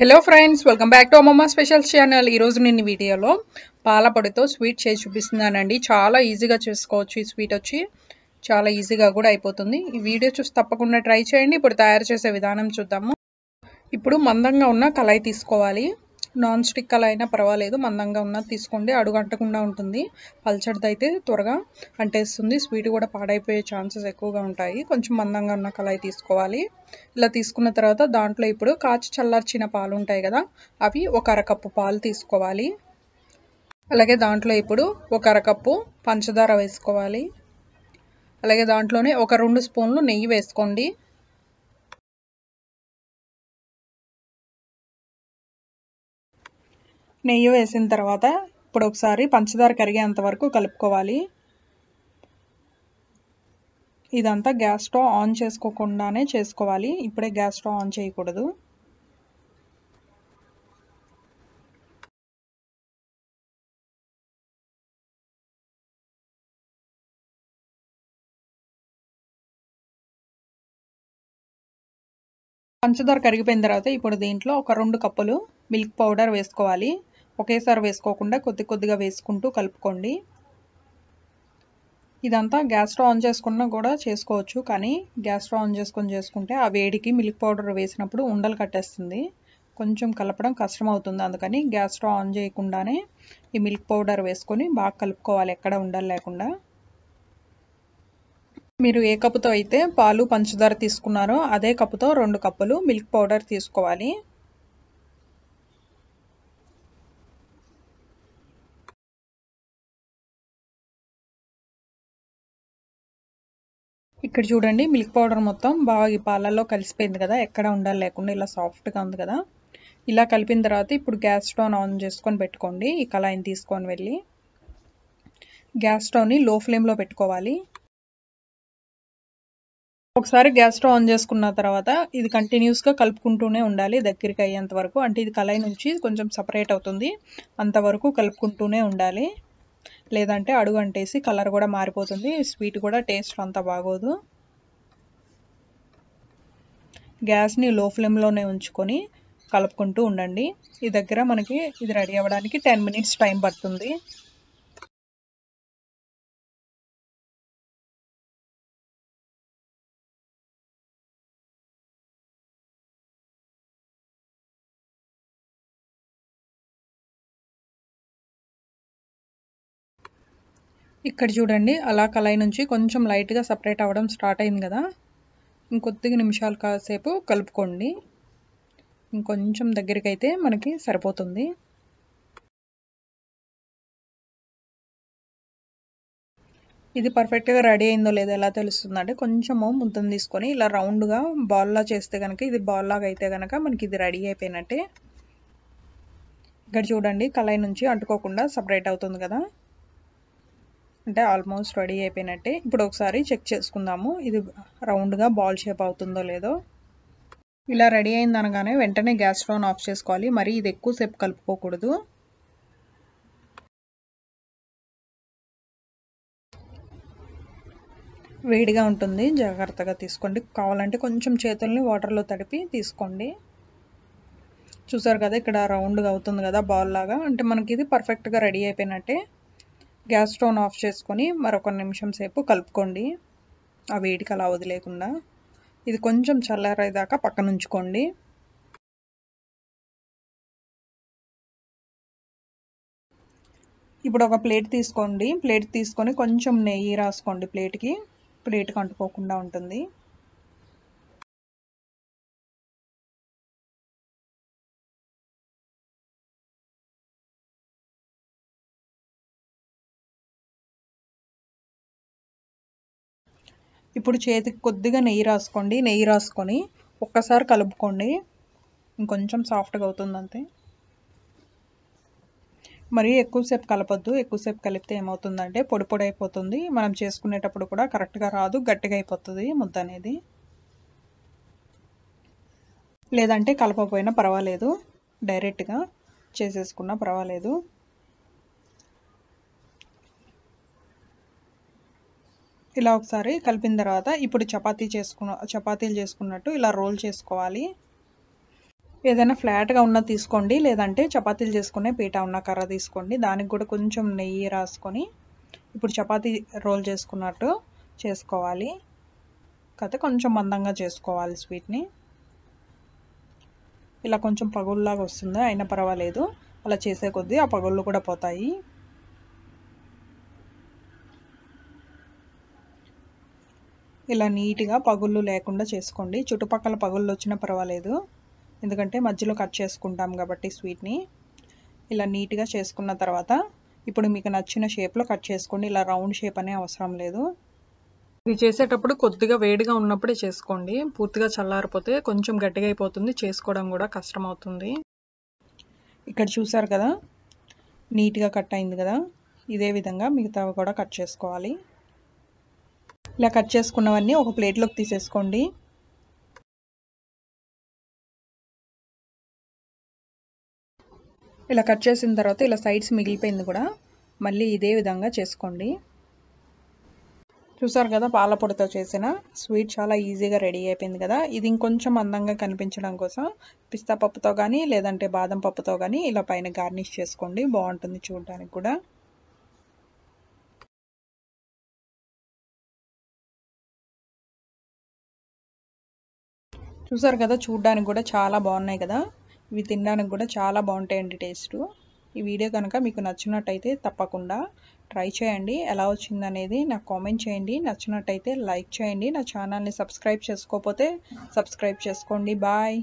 hello friends welcome back to అమ్మమ్మ special channel ఈరోజు నేను వీడియోలో పాలపొడితో స్వీట్ చేసి చూపిస్తున్నానండి చాలా ఈజీగా చేసుకోవచ్చు ఈ స్వీట్ వచ్చి చాలా ఈజీగా కూడా అయిపోతుంది ఈ వీడియో చూసి తప్పకుండా ట్రై చేయండి ఇప్పుడు తయారు చేసే విధానం చూద్దాము ఇప్పుడు మందంగా ఉన్న కళాయి తీసుకోవాలి నాన్ స్టిక్ అలా అయినా పర్వాలేదు మందంగా ఉన్నది తీసుకోండి అడుగు అంటకుండా ఉంటుంది అయితే త్వరగా అంటేస్తుంది స్వీట్ కూడా పాడైపోయే ఛాన్సెస్ ఎక్కువగా ఉంటాయి కొంచెం మందంగా ఉన్న కళాయి తీసుకోవాలి ఇలా తీసుకున్న తర్వాత దాంట్లో ఇప్పుడు కాచి చల్లార్చిన పాలు ఉంటాయి కదా అవి ఒక అరకప్పు పాలు తీసుకోవాలి అలాగే దాంట్లో ఇప్పుడు ఒక అరకప్పు పంచదార వేసుకోవాలి అలాగే దాంట్లోనే ఒక రెండు స్పూన్లు నెయ్యి వేసుకోండి నెయ్యి వేసిన తర్వాత ఇప్పుడు ఒకసారి పంచదార కరిగేంత వరకు కలుపుకోవాలి ఇదంతా గ్యాస్ స్టవ్ ఆన్ చేసుకోకుండానే చేసుకోవాలి ఇప్పుడే గ్యాస్ స్టవ్ ఆన్ చేయకూడదు పంచదార కరిగిపోయిన తర్వాత ఇప్పుడు దీంట్లో ఒక రెండు కప్పులు మిల్క్ పౌడర్ వేసుకోవాలి ఒకేసారి వేసుకోకుండా కొద్ది కొద్దిగా వేసుకుంటూ కలుపుకోండి ఇదంతా గ్యాస్ స్టవ్ ఆన్ చేసుకున్నా కూడా చేసుకోవచ్చు కానీ గ్యాస్ స్టవ్ ఆన్ చేసుకొని చేసుకుంటే ఆ వేడికి మిల్క్ పౌడర్ వేసినప్పుడు ఉండలు కట్టేస్తుంది కొంచెం కలపడం కష్టం అవుతుంది అందుకని గ్యాస్ స్టవ్ ఆన్ చేయకుండానే ఈ మిల్క్ పౌడర్ వేసుకొని బాగా కలుపుకోవాలి ఎక్కడ ఉండలు లేకుండా మీరు ఏ కప్పుతో అయితే పాలు పంచదార తీసుకున్నారో అదే కప్పుతో రెండు కప్పులు మిల్క్ పౌడర్ తీసుకోవాలి ఇక్కడ చూడండి మిల్క్ పౌడర్ మొత్తం బాగా ఈ పాలల్లో కలిసిపోయింది కదా ఎక్కడ ఉండాలి లేకుండా ఇలా సాఫ్ట్గా ఉంది కదా ఇలా కలిపిన తర్వాత ఇప్పుడు గ్యాస్ స్టవ్ ఆన్ చేసుకొని పెట్టుకోండి ఈ కళాయిని తీసుకొని వెళ్ళి గ్యాస్ స్టవ్ని లో ఫ్లేమ్లో పెట్టుకోవాలి ఒకసారి గ్యాస్ స్టవ్ ఆన్ చేసుకున్న తర్వాత ఇది కంటిన్యూస్గా కలుపుకుంటూనే ఉండాలి దగ్గరికి అయ్యేంత వరకు అంటే ఇది కళాయి నుంచి కొంచెం సపరేట్ అవుతుంది అంతవరకు కలుపుకుంటూనే ఉండాలి లేదంటే అడుగు అంటేసి కలర్ కూడా మారిపోతుంది స్వీట్ కూడా టేస్ట్ అంత బాగోదు గ్యాస్ని లో ఫ్లేమ్లోనే ఉంచుకొని కలుపుకుంటూ ఉండండి ఈ దగ్గర మనకి ఇది రెడీ అవ్వడానికి టెన్ మినిట్స్ టైం పడుతుంది ఇక్కడ చూడండి అలా కళాయి నుంచి కొంచెం లైట్గా సపరేట్ అవ్వడం స్టార్ట్ అయింది కదా ఇంకొద్దిగా నిమిషాలు కాసేపు కలుపుకోండి ఇంకొంచెం దగ్గరికి అయితే మనకి సరిపోతుంది ఇది పర్ఫెక్ట్గా రెడీ అయిందో లేదో ఎలా తెలుస్తుంది అంటే కొంచెము ముద్దను తీసుకొని ఇలా రౌండ్గా బాల్లా చేస్తే కనుక ఇది బాల్లాగా అయితే కనుక మనకి ఇది రెడీ అయిపోయినట్టే ఇక్కడ చూడండి కళాయి నుంచి అంటుకోకుండా సపరేట్ అవుతుంది కదా అంటే ఆల్మోస్ట్ రెడీ అయిపోయినట్టే ఇప్పుడు ఒకసారి చెక్ చేసుకుందాము ఇది రౌండ్గా బాల్ షేప్ అవుతుందో లేదో ఇలా రెడీ అయింది అనగానే వెంటనే గ్యాస్ స్టవ్ను ఆఫ్ చేసుకోవాలి మరి ఇది ఎక్కువసేపు కలుపుకోకూడదు వేడిగా ఉంటుంది జాగ్రత్తగా తీసుకోండి కావాలంటే కొంచెం చేతుల్ని వాటర్లో తడిపి తీసుకోండి చూసారు కదా ఇక్కడ రౌండ్గా అవుతుంది కదా బాల్ లాగా అంటే మనకి ఇది పర్ఫెక్ట్గా రెడీ అయిపోయినట్టే గ్యాస్ స్టోన్ ఆఫ్ చేసుకొని మరొక నిమిషం సేపు కలుపుకోండి ఆ వేడికి అలా వదిలేకుండా ఇది కొంచెం చల్లారేదాకా పక్కన ఉంచుకోండి ఇప్పుడు ఒక ప్లేట్ తీసుకోండి ప్లేట్ తీసుకొని కొంచెం నెయ్యి రాసుకోండి ప్లేట్కి ప్లేట్కి అంటుకోకుండా ఉంటుంది ఇప్పుడు చేతికి కొద్దిగా నెయ్యి రాసుకోండి నెయ్యి రాసుకొని ఒక్కసారి కలుపుకోండి ఇంకొంచెం సాఫ్ట్గా అవుతుంది అంతే మరి ఎక్కువసేపు కలపద్దు ఎక్కువసేపు కలిపితే ఏమవుతుందంటే పొడి పొడి అయిపోతుంది మనం చేసుకునేటప్పుడు కూడా కరెక్ట్గా రాదు గట్టిగా అయిపోతుంది ముద్ద అనేది లేదంటే కలపకపోయినా పర్వాలేదు డైరెక్ట్గా చేసేసుకున్నా పర్వాలేదు ఇలా ఒకసారి కలిపిన తర్వాత ఇప్పుడు చపాతీ చేసుకున్న చపాతీలు చేసుకున్నట్టు ఇలా రోల్ చేసుకోవాలి ఏదైనా ఫ్లాట్గా ఉన్న తీసుకోండి లేదంటే చపాతీలు చేసుకునే పీట ఉన్న కర్ర తీసుకోండి దానికి కూడా కొంచెం నెయ్యి రాసుకొని ఇప్పుడు చపాతీ రోల్ చేసుకున్నట్టు చేసుకోవాలి కాకపోతే కొంచెం మందంగా చేసుకోవాలి స్వీట్ని ఇలా కొంచెం పగుల్లాగా వస్తుంది అయినా పర్వాలేదు అలా చేసే కొద్దీ ఆ పగుళ్ళు కూడా పోతాయి ఇలా నీట్గా పగుళ్ళు లేకుండా చేసుకోండి చుట్టుపక్కల పగుళ్ళు వచ్చినా పర్వాలేదు ఎందుకంటే మధ్యలో కట్ చేసుకుంటాం కాబట్టి స్వీట్ని ఇలా నీట్గా చేసుకున్న తర్వాత ఇప్పుడు మీకు నచ్చిన షేప్లో కట్ చేసుకోండి ఇలా రౌండ్ షేప్ అనే అవసరం లేదు ఇది చేసేటప్పుడు కొద్దిగా వేడిగా ఉన్నప్పుడే చేసుకోండి పూర్తిగా చల్లారిపోతే కొంచెం గట్టిగా అయిపోతుంది చేసుకోవడం కూడా కష్టం అవుతుంది ఇక్కడ చూసారు కదా నీట్గా కట్ అయింది కదా ఇదే విధంగా మిగతా కూడా కట్ చేసుకోవాలి ఇలా కట్ చేసుకున్నవన్నీ ఒక ప్లేట్లోకి తీసేసుకోండి ఇలా కట్ చేసిన తర్వాత ఇలా సైడ్స్ మిగిలిపోయింది కూడా మళ్ళీ ఇదే విధంగా చేసుకోండి చూసారు కదా పాలపొడితో చేసిన స్వీట్ చాలా ఈజీగా రెడీ అయిపోయింది కదా ఇది ఇంకొంచెం అందంగా కనిపించడం కోసం పిస్తా పప్పుతో కానీ లేదంటే బాదం పప్పుతో కానీ ఇలా పైన గార్నిష్ చేసుకోండి బాగుంటుంది చూడడానికి కూడా చూసారు కదా చూడడానికి కూడా చాలా బాగున్నాయి కదా ఇవి తినడానికి కూడా చాలా బాగుంటాయండి టేస్ట్ ఈ వీడియో కనుక మీకు నచ్చినట్టయితే తప్పకుండా ట్రై చేయండి ఎలా వచ్చిందనేది నాకు కామెంట్ చేయండి నచ్చినట్టయితే లైక్ చేయండి నా ఛానల్ని సబ్స్క్రైబ్ చేసుకోకపోతే సబ్స్క్రైబ్ చేసుకోండి బాయ్